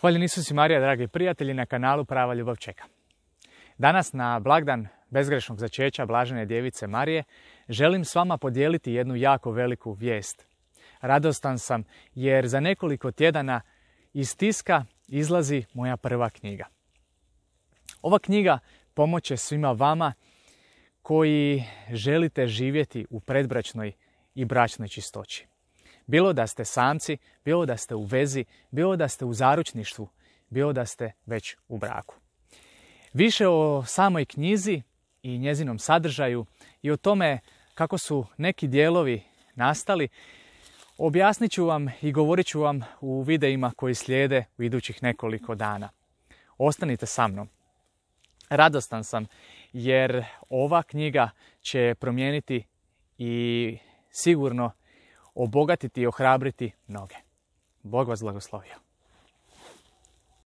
Hvala nisu si Marija, dragi prijatelji, na kanalu Prava ljubav čeka. Danas na blagdan bezgrešnog začeća Blažene Djevice Marije želim s vama podijeliti jednu jako veliku vijest. Radostan sam jer za nekoliko tjedana iz tiska izlazi moja prva knjiga. Ova knjiga pomoće svima vama koji želite živjeti u predbračnoj i bračnoj čistoći. Bilo da ste samci, bilo da ste u vezi, bilo da ste u zaručništvu, bilo da ste već u braku. Više o samoj knjizi i njezinom sadržaju i o tome kako su neki dijelovi nastali, objasnit ću vam i govorit ću vam u videima koji slijede u idućih nekoliko dana. Ostanite sa mnom. Radostan sam jer ova knjiga će promijeniti i sigurno obogatiti i ohrabriti noge. Bog vas blagoslovio.